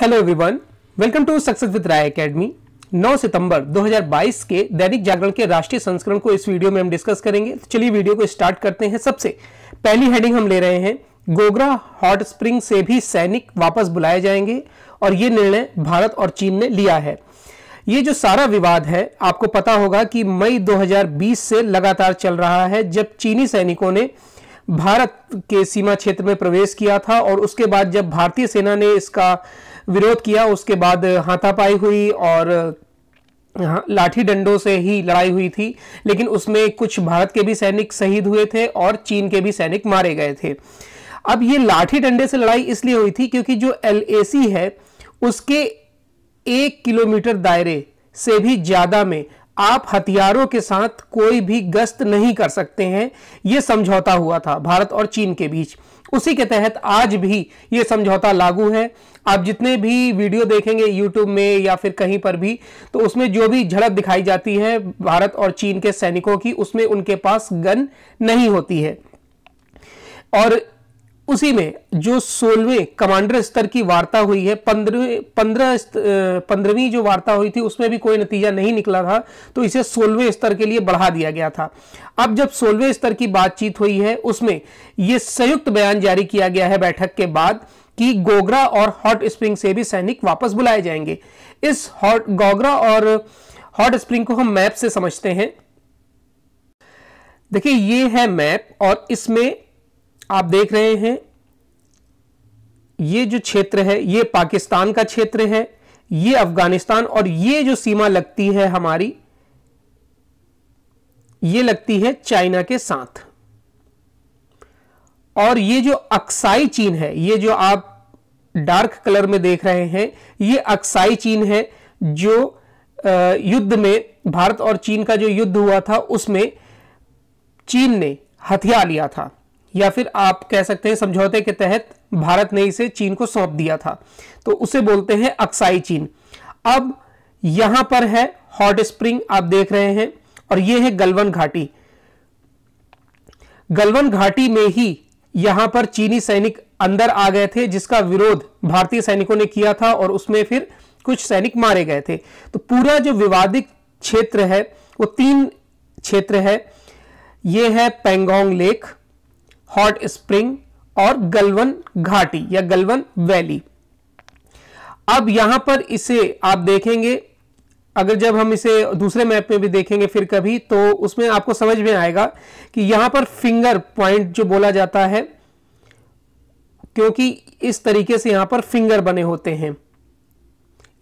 hello everyone welcome to success with Rai academy 9 सितंबर 2022 के दैनिक जागरण के राष्ट्रीय संस्करण को इस वीडियो में हम डिस्कस करेंगे तो चलिए वीडियो को स्टार्ट करते हैं सबसे पहली हेडिंग हम ले रहे हैं गोगरा हॉट स्प्रिंग से भी सैनिक वापस बुलाए जाएंगे और ये निर्णय भारत और चीन ने लिया है ये जो सारा विवाद है आपको पता होगा कि मई 2020 से लगातार चल रहा है जब चीनी सैनिकों ने भारत के सीमा क्षेत्र में प्रवेश किया था और उसके बाद जब भारतीय सेना ने इसका विरोध किया उसके बाद हाथापाई हुई और हाँ, लाठी डंडों से ही लड़ाई हुई थी लेकिन उसमें कुछ भारत के भी सैनिक शहीद हुए थे और चीन के भी सैनिक मारे गए थे अब ये लाठी डंडे से लड़ाई इसलिए हुई थी क्योंकि जो एल है उसके एक किलोमीटर दायरे से भी ज़्यादा में आप हथियारों के साथ कोई भी गश्त नहीं कर सकते हैं यह समझौता हुआ था भारत और चीन के बीच उसी के तहत आज भी ये समझौता लागू है आप जितने भी वीडियो देखेंगे यूट्यूब में या फिर कहीं पर भी तो उसमें जो भी झड़प दिखाई जाती है भारत और चीन के सैनिकों की उसमें उनके पास गन नहीं होती है और उसी में जो सोलहवें कमांडर स्तर की वार्ता हुई है पंद्रह पंद्रह पंद्रहवीं जो वार्ता हुई थी उसमें भी कोई नतीजा नहीं निकला था तो इसे सोलहवें स्तर के लिए बढ़ा दिया गया था अब जब सोलहवें स्तर की बातचीत हुई है उसमें यह संयुक्त बयान जारी किया गया है बैठक के बाद कि गोगरा और हॉट स्प्रिंग से भी सैनिक वापस बुलाए जाएंगे इस हॉट गोगरा और हॉट स्प्रिंग को हम मैप से समझते हैं देखिए ये है मैप और इसमें आप देख रहे हैं ये जो क्षेत्र है ये पाकिस्तान का क्षेत्र है ये अफगानिस्तान और ये जो सीमा लगती है हमारी ये लगती है चाइना के साथ और ये जो अक्साई चीन है ये जो आप डार्क कलर में देख रहे हैं ये अक्साई चीन है जो युद्ध में भारत और चीन का जो युद्ध हुआ था उसमें चीन ने हथियार लिया था या फिर आप कह सकते हैं समझौते के तहत भारत ने इसे चीन को सौंप दिया था तो उसे बोलते हैं अक्साई चीन अब यहां पर है हॉट स्प्रिंग आप देख रहे हैं और यह है गलवन घाटी गलवन घाटी में ही यहां पर चीनी सैनिक अंदर आ गए थे जिसका विरोध भारतीय सैनिकों ने किया था और उसमें फिर कुछ सैनिक मारे गए थे तो पूरा जो विवादित क्षेत्र है वो तीन क्षेत्र है ये है पेंगोंग लेक हॉट स्प्रिंग और गलवन घाटी या गलवन वैली अब यहां पर इसे आप देखेंगे अगर जब हम इसे दूसरे मैप में भी देखेंगे फिर कभी तो उसमें आपको समझ में आएगा कि यहां पर फिंगर पॉइंट जो बोला जाता है क्योंकि इस तरीके से यहां पर फिंगर बने होते हैं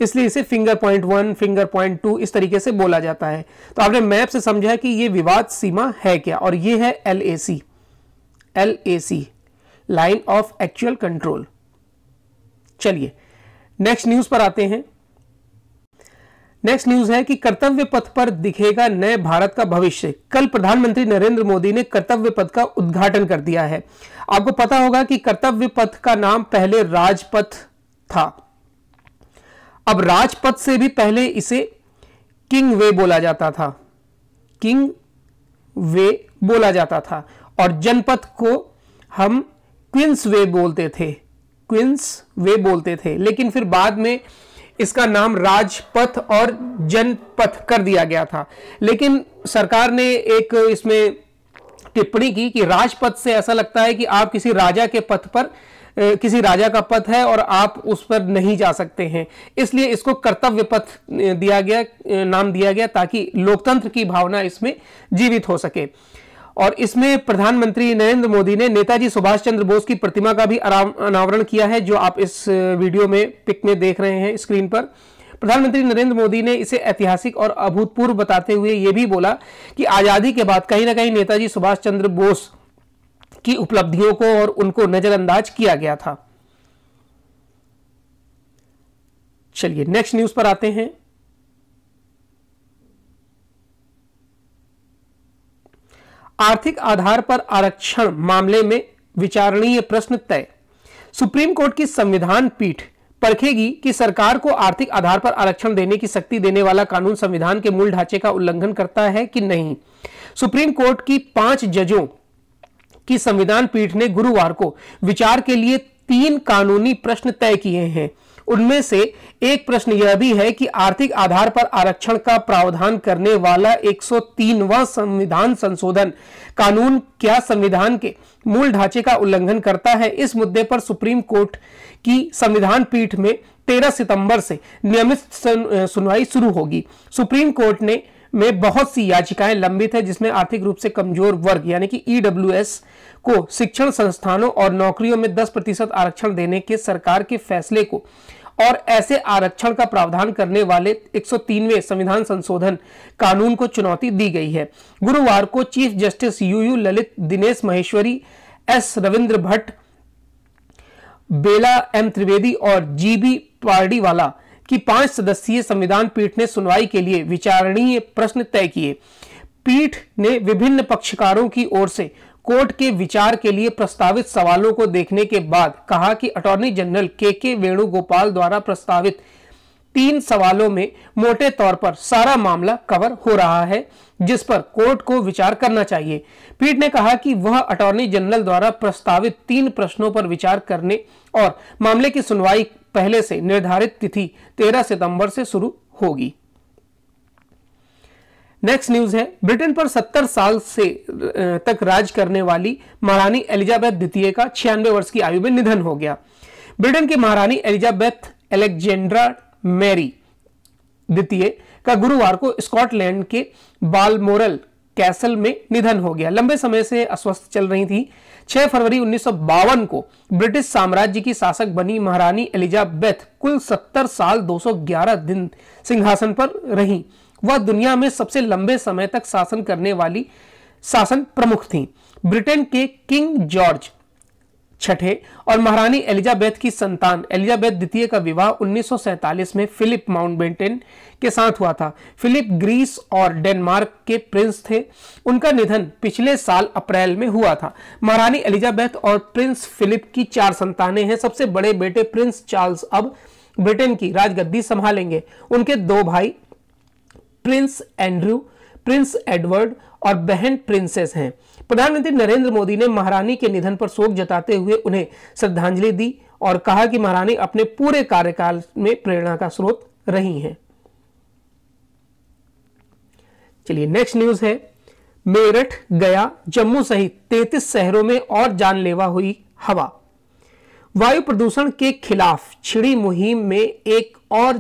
इसलिए इसे finger point one finger point two इस तरीके से बोला जाता है तो आपने मैप से समझा कि ये विवाद सीमा है क्या और यह है L A C L A C line of actual control चलिए नेक्स्ट न्यूज पर आते हैं नेक्स्ट न्यूज है कि कर्तव्य पथ पर दिखेगा नए भारत का भविष्य कल प्रधानमंत्री नरेंद्र मोदी ने कर्तव्य पथ का उद्घाटन कर दिया है आपको पता होगा कि कर्तव्य पथ का नाम पहले राजपथ था अब राजपथ से भी पहले इसे किंग वे बोला जाता था किंग वे बोला जाता था और जनपद को हम क्विंस वे बोलते थे क्विंस वे बोलते थे लेकिन फिर बाद में इसका नाम राजपथ और जनपथ कर दिया गया था लेकिन सरकार ने एक इसमें टिप्पणी की कि राजपथ से ऐसा लगता है कि आप किसी राजा के पथ पर किसी राजा का पथ है और आप उस पर नहीं जा सकते हैं इसलिए इसको कर्तव्य पथ दिया गया नाम दिया गया ताकि लोकतंत्र की भावना इसमें जीवित हो सके और इसमें प्रधानमंत्री नरेंद्र मोदी ने नेताजी सुभाष चंद्र बोस की प्रतिमा का भी अनावरण किया है जो आप इस वीडियो में पिक में देख रहे हैं स्क्रीन पर प्रधानमंत्री नरेंद्र मोदी ने इसे ऐतिहासिक और अभूतपूर्व बताते हुए यह भी बोला कि आज़ादी के बाद कहीं ना कहीं नेताजी सुभाष चंद्र बोस की उपलब्धियों को और उनको नज़रअंदाज किया गया था चलिए नेक्स्ट न्यूज़ पर आते हैं आर्थिक आधार पर आरक्षण मामले में विचारणीय प्रश्न तय सुप्रीम कोर्ट की संविधान पीठ परखेगी कि सरकार को आर्थिक आधार पर आरक्षण देने की शक्ति देने वाला कानून संविधान के मूल ढांचे का उल्लंघन करता है कि नहीं सुप्रीम कोर्ट की पांच जजों की संविधान पीठ ने गुरुवार को विचार के लिए तीन कानूनी प्रश्न तय किए हैं उनमें से एक प्रश्न यह भी है कि आर्थिक आधार पर आरक्षण का प्रावधान करने वाला 103वां संविधान संशोधन कानून क्या संविधान के मूल ढांचे का उल्लंघन करता है इस मुद्दे पर सुप्रीम कोर्ट की संविधान पीठ में 13 सितंबर से नियमित सुनवाई शुरू होगी सुप्रीम कोर्ट ने में बहुत सी याचिकाएं लंबित है जिसमें आर्थिक रूप से कमजोर वर्ग यानी कि ईडब्ल्यू e को शिक्षण संस्थानों और नौकरियों में 10 प्रतिशत आरक्षण देने के सरकार के फैसले को और ऐसे आरक्षण का प्रावधान करने वाले 103वें संविधान संशोधन कानून को चुनौती दी गई है गुरुवार को chief justice U U Lalit Dinesh Maheshwari S Ravindra Bhat Bela M Trivedi और जी पार्डी वाला की पांच सदस्यीय संविधान पीठ ने सुनवाई के लिए विचारणीय प्रश्न तय किए पीठ ने विभिन्न पक्षकारों की ओर से कोर्ट के विचार के लिए प्रस्तावित सवालों को देखने के बाद कहा कि अटॉर्नी जनरल के के वेणुगोपाल द्वारा प्रस्तावित तीन सवालों में मोटे तौर पर सारा मामला कवर हो रहा है जिस पर कोर्ट को विचार करना चाहिए पीठ ने कहा कि वह अटॉर्नी जनरल द्वारा प्रस्तावित तीन प्रश्नों पर विचार करने और मामले की सुनवाई पहले से निर्धारित तिथि 13 सितंबर से शुरू होगी नेक्स्ट न्यूज है ब्रिटेन पर 70 साल से तक राज करने वाली महारानी एलिजाबेथ द्वितीय का छियानवे वर्ष की आयु में निधन हो गया ब्रिटेन की महारानी एलिजाबेथ एलेक्जेंड्रा मैरी द्वितीय का गुरुवार को स्कॉटलैंड के बालमोरल कैसल में निधन हो गया लंबे समय से अस्वस्थ चल रही थी 6 फरवरी उन्नीस को ब्रिटिश साम्राज्य की शासक बनी महारानी एलिजाबेथ कुल 70 साल 211 दिन सिंहासन पर रहीं वह दुनिया में सबसे लंबे समय तक शासन करने वाली शासन प्रमुख थी ब्रिटेन के किंग जॉर्ज छठे और महारानी एलिजाबेथ की संतान एलिजाबेथ द्वितीय का विवाह 1947 में फिलिप माउंटबेटन के साथ हुआ था फिलिप ग्रीस और डेनमार्क के प्रिंस थे उनका निधन पिछले साल अप्रैल में हुआ था महारानी एलिजाबेथ और प्रिंस फिलिप की चार संतानें हैं सबसे बड़े बेटे प्रिंस चार्ल्स अब ब्रिटेन की राजगद्दी संभालेंगे उनके दो भाई प्रिंस एंड्रू प्रिंस एडवर्ड और बहन प्रिंसेस हैं प्रधानमंत्री नरेंद्र मोदी ने महारानी के निधन पर शोक जताते हुए उन्हें श्रद्धांजलि दी और कहा कि महारानी अपने पूरे कार्यकाल में प्रेरणा का स्रोत रही हैं चलिए नेक्स्ट न्यूज है मेरठ गया जम्मू सहित 33 शहरों में और जानलेवा हुई हवा वायु प्रदूषण के खिलाफ छिड़ी मुहिम में एक और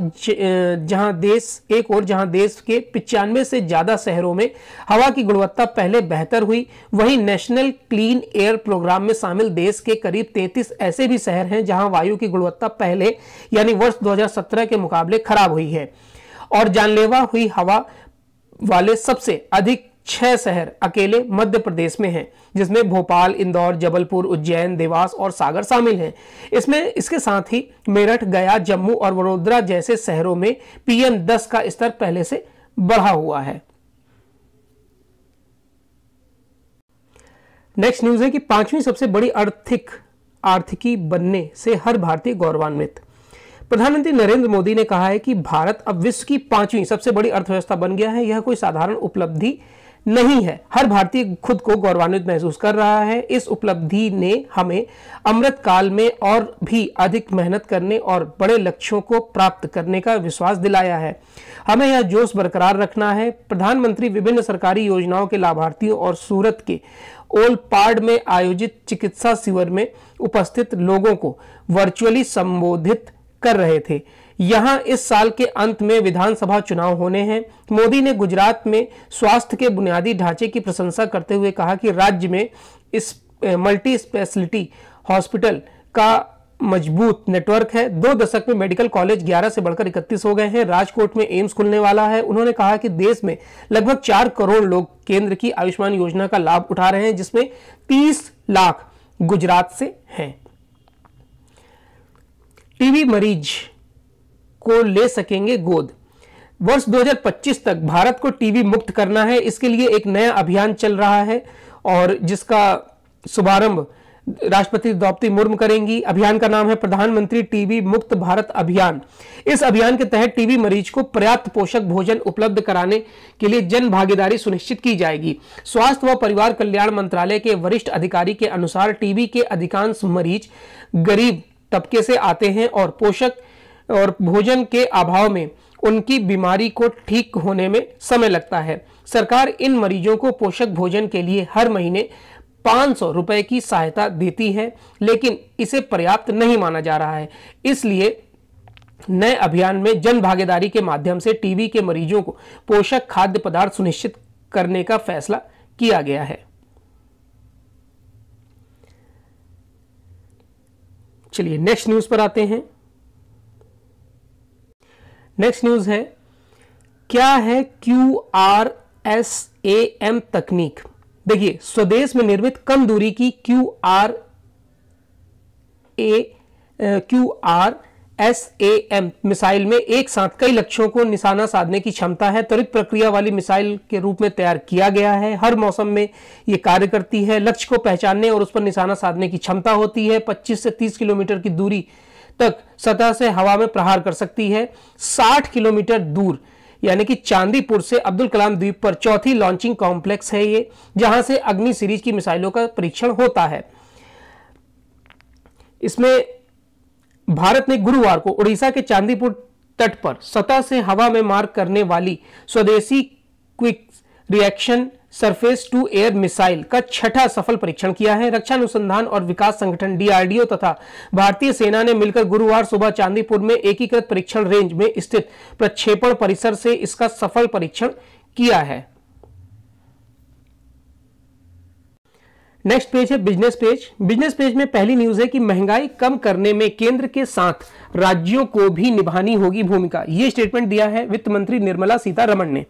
जहां देश एक और जहां देश के पिचानवे से ज़्यादा शहरों में हवा की गुणवत्ता पहले बेहतर हुई वहीं नेशनल क्लीन एयर प्रोग्राम में शामिल देश के करीब 33 ऐसे भी शहर हैं जहां वायु की गुणवत्ता पहले यानी वर्ष 2017 के मुकाबले खराब हुई है और जानलेवा हुई हवा वाले सबसे अधिक छह शहर अकेले मध्य प्रदेश में हैं जिसमें भोपाल इंदौर जबलपुर उज्जैन देवास और सागर शामिल हैं इसमें इसके साथ ही मेरठ गया जम्मू और वडोदरा जैसे शहरों में पीएम दस का स्तर पहले से बढ़ा हुआ है नेक्स्ट न्यूज है कि पांचवी सबसे बड़ी आर्थिक आर्थिकी बनने से हर भारतीय गौरवान्वित प्रधानमंत्री नरेंद्र मोदी ने कहा है कि भारत अब विश्व की पांचवी सबसे बड़ी अर्थव्यवस्था बन गया है यह कोई साधारण उपलब्धि नहीं है हर भारतीय खुद को गौरवान्वित महसूस कर रहा है इस उपलब्धि ने हमें अमृत काल में और भी अधिक मेहनत करने और बड़े लक्ष्यों को प्राप्त करने का विश्वास दिलाया है हमें यह जोश बरकरार रखना है प्रधानमंत्री विभिन्न सरकारी योजनाओं के लाभार्थियों और सूरत के ओलपाड में आयोजित चिकित्सा शिविर में उपस्थित लोगों को वर्चुअली संबोधित कर रहे थे यहां इस साल के अंत में विधानसभा चुनाव होने हैं मोदी ने गुजरात में स्वास्थ्य के बुनियादी ढांचे की प्रशंसा करते हुए कहा कि राज्य में इस मल्टी स्पेशलिटी हॉस्पिटल का मजबूत नेटवर्क है दो दशक में मेडिकल कॉलेज 11 से बढ़कर 31 हो गए हैं राजकोट में एम्स खुलने वाला है उन्होंने कहा कि देश में लगभग चार करोड़ लोग केंद्र की आयुष्मान योजना का लाभ उठा रहे हैं जिसमें 30 लाख गुजरात से हैं टीवी मरीज को ले सकेंगे गोद वर्ष 2025 तक भारत को टीवी मुक्त करना है इसके लिए एक नया अभियान चल रहा है और जिसका शुभारंभ राष्ट्रपति द्रौपदी मुर्म करेंगी अभियान का नाम है प्रधानमंत्री टीवी मुक्त भारत अभियान इस अभियान के तहत टीवी मरीज को पर्याप्त पोषक भोजन उपलब्ध कराने के लिए जन भागीदारी सुनिश्चित की जाएगी स्वास्थ्य व परिवार कल्याण मंत्रालय के वरिष्ठ अधिकारी के अनुसार टीवी के अधिकांश मरीज गरीब तबके से आते हैं और पोषक और भोजन के अभाव में उनकी बीमारी को ठीक होने में समय लगता है सरकार इन मरीजों को पोषक भोजन के लिए हर महीने पाँच सौ रुपये की सहायता देती है लेकिन इसे पर्याप्त नहीं माना जा रहा है इसलिए नए अभियान में जन भागीदारी के माध्यम से टीबी के मरीजों को पोषक खाद्य पदार्थ सुनिश्चित करने का फैसला किया गया है चलिए नेक्स्ट न्यूज पर आते हैं नेक्स्ट न्यूज है क्या है Q R S A M तकनीक देखिए स्वदेश में निर्मित कम दूरी की Q R A Q R S A M missile में एक साथ कई लक्ष्यों को निशाना साधने की क्षमता है त्वरित प्रक्रिया वाली मिसाइल के रूप में तैयार किया गया है हर मौसम में यह कार्य करती है लक्ष्य को पहचानने और उस पर निशाना साधने की क्षमता होती है 25 से 30 किलोमीटर की दूरी तक सतह से हवा में प्रहार कर सकती है 60 किलोमीटर दूर यानी कि चांदीपुर से अब्दुल कलाम द्वीप पर चौथी लॉन्चिंग कॉम्प्लेक्स है ये जहां से अग्नि सीरीज की मिसाइलों का परीक्षण होता है इसमें भारत ने गुरुवार को उड़ीसा के चांदीपुर तट पर सतह से हवा में मार करने वाली स्वदेशी quick reaction surface to air missile का छठा सफल परीक्षण किया है रक्षा अनुसंधान और विकास संगठन डीआरडीओ तथा भारतीय सेना ने मिलकर गुरुवार सुबह चांदीपुर में एकीकृत परीक्षण रेंज में स्थित प्रक्षेपण परिसर से इसका सफल परीक्षण किया है नेक्स्ट पेज है बिजनेस पेज बिजनेस पेज में पहली न्यूज है कि महंगाई कम करने में केंद्र के साथ राज्यों को भी निभानी होगी भूमिका ये स्टेटमेंट दिया है वित्त मंत्री निर्मला सीतारमण ने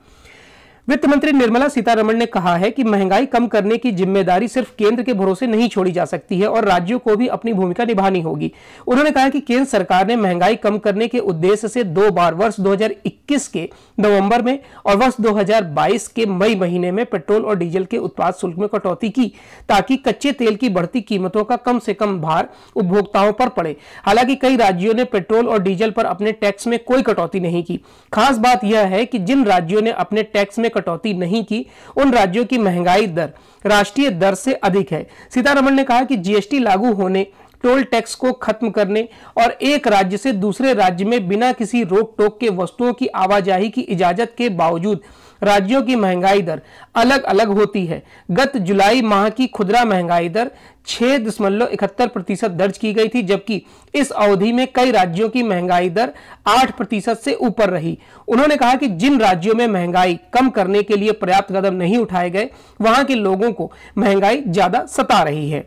वित्त मंत्री निर्मला सीतारमण ने कहा है कि महंगाई कम करने की जिम्मेदारी सिर्फ केंद्र के भरोसे नहीं छोड़ी जा सकती है और राज्यों को भी अपनी भूमिका निभानी होगी उन्होंने कहा कि केंद्र सरकार ने महंगाई कम करने के उद्देश्य से दो बार वर्ष 2021 के नवंबर में और वर्ष 2022 के मई महीने में पेट्रोल और डीजल के उत्पाद शुल्क में कटौती की ताकि कच्चे तेल की बढ़ती कीमतों का कम से कम भार उपभोक्ताओं पर पड़े हालांकि कई राज्यों ने पेट्रोल और डीजल पर अपने टैक्स में कोई कटौती नहीं की खास बात यह है कि जिन राज्यों ने अपने टैक्स में कटौती नहीं की उन राज्यों की महंगाई दर राष्ट्रीय दर से अधिक है सीतारमण ने कहा कि जीएसटी लागू होने टोल टैक्स को खत्म करने और एक राज्य से दूसरे राज्य में बिना किसी रोक टोक के वस्तुओं की आवाजाही की इजाजत के बावजूद राज्यों की महंगाई दर अलग अलग होती है गत जुलाई माह की खुदरा महंगाई दर छह दशमलव इकहत्तर प्रतिशत दर्ज की गई थी जबकि इस अवधि में कई राज्यों की महंगाई दर आठ प्रतिशत से ऊपर रही उन्होंने कहा कि जिन राज्यों में महंगाई कम करने के लिए पर्याप्त कदम नहीं उठाए गए वहां के लोगों को महंगाई ज्यादा सता रही है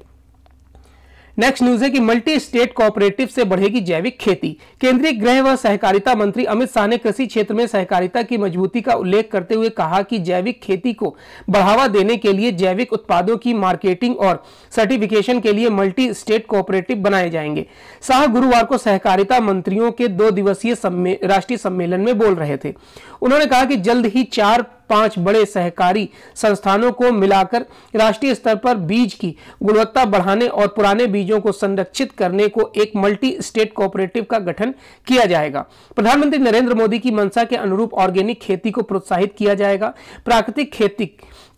नेक्स्ट न्यूज है कि मल्टी स्टेट कोऑपरेटिव से बढ़ेगी जैविक खेती केंद्रीय गृह व सहकारिता मंत्री अमित शाह ने कृषि क्षेत्र में सहकारिता की मजबूती का उल्लेख करते हुए कहा कि जैविक खेती को बढ़ावा देने के लिए जैविक उत्पादों की मार्केटिंग और सर्टिफिकेशन के लिए मल्टी स्टेट कोऑपरेटिव बनाए जाएंगे शाह गुरुवार को सहकारिता मंत्रियों के दो दिवसीय सम्मे, राष्ट्रीय सम्मेलन में बोल रहे थे उन्होंने कहा कि जल्द ही चार पांच बड़े सहकारी संस्थानों को मिलाकर राष्ट्रीय स्तर पर बीज की गुणवत्ता बढ़ाने और पुराने बीजों को संरक्षित करने को एक मल्टी स्टेट कोऑपरेटिव का गठन किया जाएगा प्रधानमंत्री नरेंद्र मोदी की मंशा के अनुरूप ऑर्गेनिक खेती को प्रोत्साहित किया जाएगा प्राकृतिक खेती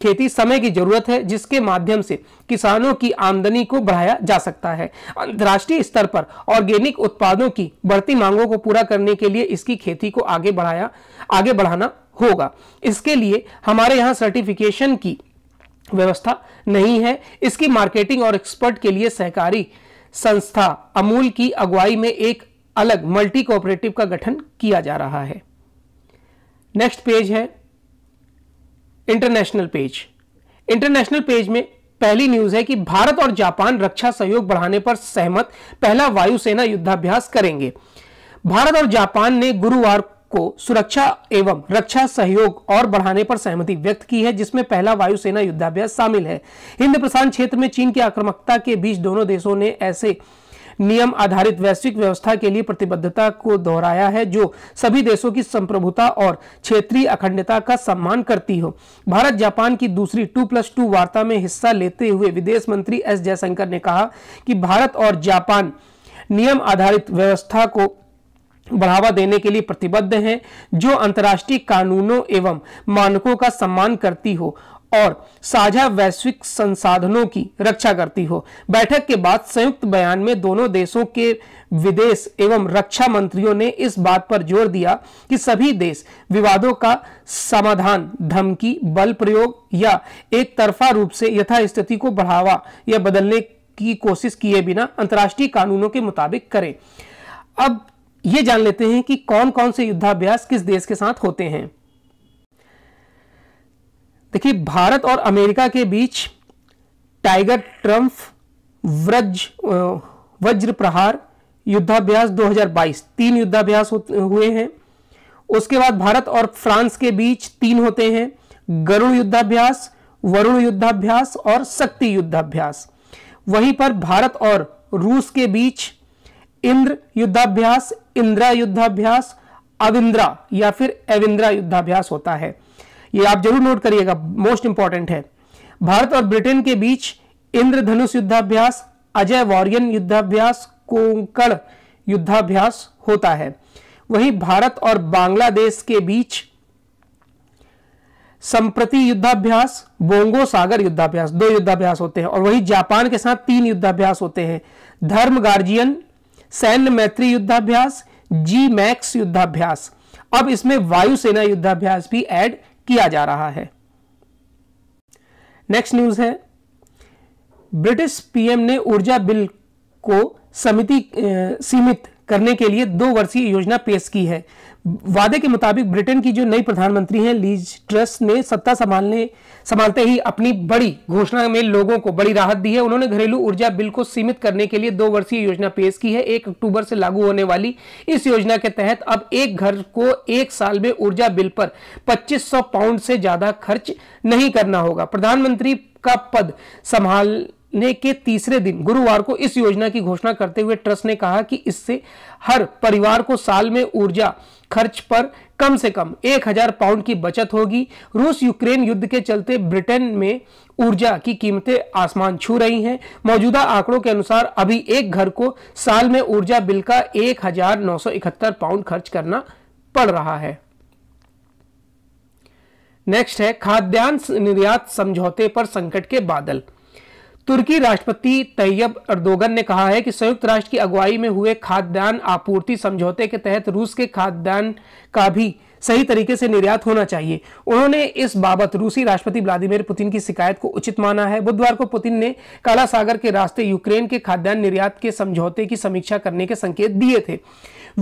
खेती समय की जरूरत है जिसके माध्यम से किसानों की आमदनी को बढ़ाया जा सकता है अंतर्राष्ट्रीय स्तर पर ऑर्गेनिक उत्पादों की बढ़ती मांगों को पूरा करने के लिए इसकी खेती को आगे बढ़ाया आगे बढ़ाना होगा इसके लिए हमारे यहाँ सर्टिफिकेशन की व्यवस्था नहीं है इसकी मार्केटिंग और एक्सपर्ट के लिए सहकारी संस्था अमूल की अगुवाई में एक अलग मल्टी कोऑपरेटिव का गठन किया जा रहा है नेक्स्ट पेज है इंटरनेशनल पेज इंटरनेशनल पेज में पहली न्यूज है कि भारत और जापान रक्षा सहयोग बढ़ाने पर सहमत पहला वायुसेना युद्धाभ्यास करेंगे भारत और जापान ने गुरुवार को सुरक्षा एवं रक्षा सहयोग और बढ़ाने पर सहमति व्यक्त की है जिसमें पहला वायुसेना युद्धाभ्यास शामिल है हिंद प्रशांत क्षेत्र में चीन की आक्रामकता के बीच दोनों देशों ने ऐसे नियम आधारित वैश्विक व्यवस्था के लिए प्रतिबद्धता को दोहराया है जो सभी देशों की संप्रभुता और क्षेत्रीय अखंडता का सम्मान करती हो भारत जापान की दूसरी टू प्लस टू वार्ता में हिस्सा लेते हुए विदेश मंत्री एस जयशंकर ने कहा कि भारत और जापान नियम आधारित व्यवस्था को बढ़ावा देने के लिए प्रतिबद्ध हैं जो अंतर्राष्ट्रीय कानूनों एवं मानकों का सम्मान करती हो और साझा वैश्विक संसाधनों की रक्षा करती हो बैठक के बाद संयुक्त बयान में दोनों देशों के विदेश एवं रक्षा मंत्रियों ने इस बात पर जोर दिया कि सभी देश विवादों का समाधान धमकी बल प्रयोग या एक तरफा रूप से यथास्थिति को बढ़ावा या बदलने की कोशिश किए बिना अंतर्राष्ट्रीय कानूनों के मुताबिक करें अब ये जान लेते हैं कि कौन कौन से युद्धाभ्यास किस देश के साथ होते हैं देखिए भारत और अमेरिका के बीच टाइगर ट्रम्फ व्रज वज्र प्रहार युद्धाभ्यास 2022 तीन युद्धाभ्यास हुए हैं उसके बाद भारत और फ्रांस के बीच तीन होते हैं गरुण युद्धाभ्यास वरुण युद्धाभ्यास और शक्ति युद्धाभ्यास वहीं पर भारत और रूस के बीच इंद्र युद्धाभ्यास इंद्रा युद्धाभ्यास अविंद्रा या फिर एविंद्रा युद्धाभ्यास होता है ये आप जरूर नोट करिएगा मोस्ट इंपॉर्टेंट है भारत और ब्रिटेन के बीच धनुष युद्धाभ्यास अजय वॉरियन युद्धाभ्यास कोंकण युद्धाभ्यास होता है वहीं भारत और बांग्लादेश के बीच संप्रति युद्धाभ्यास बोंगो सागर युद्धाभ्यास दो युद्धाभ्यास होते हैं और वही जापान के साथ तीन युद्धाभ्यास होते हैं धर्म गार्जियन सैन्य मैत्री युद्धाभ्यास जी मैक्स युद्धाभ्यास अब इसमें वायुसेना युद्धाभ्यास भी ऐड किया जा रहा है नेक्स्ट न्यूज है ब्रिटिश पीएम ने ऊर्जा बिल को समिति सीमित करने के लिए दो वर्षीय योजना पेश की है वादे के मुताबिक ब्रिटेन की जो नई प्रधानमंत्री हैं लीज ट्रस्ट ने सत्ता संभालने संभालते ही अपनी बड़ी घोषणा में लोगों को बड़ी राहत दी है उन्होंने घरेलू ऊर्जा बिल को सीमित करने के लिए दो वर्षीय योजना पेश की है एक अक्टूबर से लागू होने वाली इस योजना के तहत अब एक घर को एक साल में ऊर्जा बिल पर पच्चीस पाउंड से ज्यादा खर्च नहीं करना होगा प्रधानमंत्री का पद संभाल ने के तीसरे दिन गुरुवार को इस योजना की घोषणा करते हुए ट्रस्ट ने कहा कि इससे हर परिवार को साल में ऊर्जा खर्च पर कम से कम 1000 पाउंड की बचत होगी रूस यूक्रेन युद्ध के चलते ब्रिटेन में ऊर्जा की कीमतें आसमान छू रही हैं मौजूदा आंकड़ों के अनुसार अभी एक घर को साल में ऊर्जा बिल का एक पाउंड खर्च करना पड़ रहा है नेक्स्ट है खाद्यान्न निर्यात समझौते पर संकट के बादल तुर्की राष्ट्रपति तैयब अर्दोगन ने कहा है कि संयुक्त राष्ट्र की अगुवाई में हुए खाद्यान्न आपूर्ति समझौते के तहत रूस के खाद्यान्न का भी सही तरीके से निर्यात होना चाहिए उन्होंने इस बाबत रूसी राष्ट्रपति व्लादिमीर पुतिन की शिकायत को उचित माना है बुधवार को पुतिन ने काला सागर के रास्ते यूक्रेन के खाद्यान्न निर्यात के समझौते की समीक्षा करने के संकेत दिए थे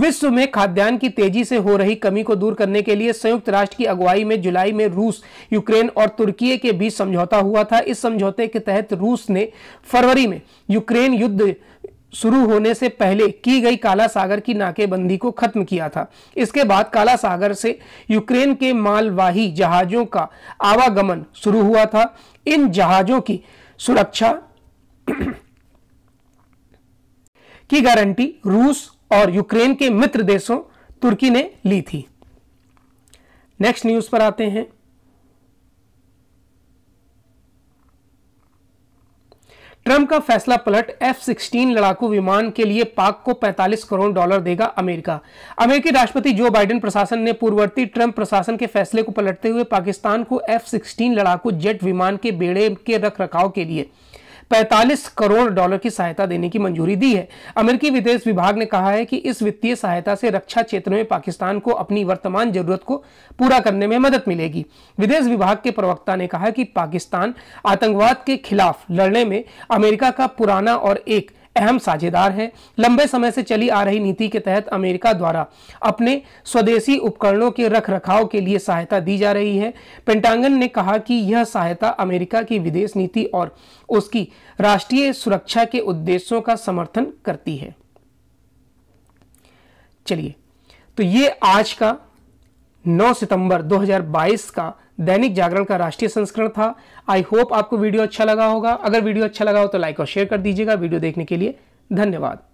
विश्व में खाद्यान्न की तेजी से हो रही कमी को दूर करने के लिए संयुक्त राष्ट्र की अगुवाई में जुलाई में रूस यूक्रेन और तुर्की के बीच समझौता हुआ था इस समझौते के तहत रूस ने फरवरी में यूक्रेन युद्ध शुरू होने से पहले की गई काला सागर की नाकेबंदी को खत्म किया था इसके बाद काला सागर से यूक्रेन के मालवाही जहाजों का आवागमन शुरू हुआ था इन जहाजों की सुरक्षा की गारंटी रूस और यूक्रेन के मित्र देशों तुर्की ने ली थी नेक्स्ट न्यूज पर आते हैं ट्रंप का फैसला पलट एफ सिक्सटीन लड़ाकू विमान के लिए पाक को 45 करोड़ डॉलर देगा अमेरिका अमेरिकी राष्ट्रपति जो बाइडेन प्रशासन ने पूर्ववर्ती ट्रंप प्रशासन के फैसले को पलटते हुए पाकिस्तान को एफ सिक्सटीन लड़ाकू जेट विमान के बेड़े के रख रखाव के लिए 45 करोड़ डॉलर की सहायता देने की मंजूरी दी है अमेरिकी विदेश विभाग ने कहा है कि इस वित्तीय सहायता से रक्षा क्षेत्र में पाकिस्तान को अपनी वर्तमान जरूरत को पूरा करने में मदद मिलेगी विदेश विभाग के प्रवक्ता ने कहा कि पाकिस्तान आतंकवाद के खिलाफ लड़ने में अमेरिका का पुराना और एक अहम साझेदार है लंबे समय से चली आ रही नीति के तहत अमेरिका द्वारा अपने स्वदेशी उपकरणों के रख रखाव के लिए सहायता दी जा रही है पेंटांगन ने कहा कि यह सहायता अमेरिका की विदेश नीति और उसकी राष्ट्रीय सुरक्षा के उद्देश्यों का समर्थन करती है चलिए तो ये आज का 9 सितंबर 2022 का दैनिक जागरण का राष्ट्रीय संस्करण था आई होप आपको वीडियो अच्छा लगा होगा अगर वीडियो अच्छा लगा हो तो लाइक और शेयर कर दीजिएगा वीडियो देखने के लिए धन्यवाद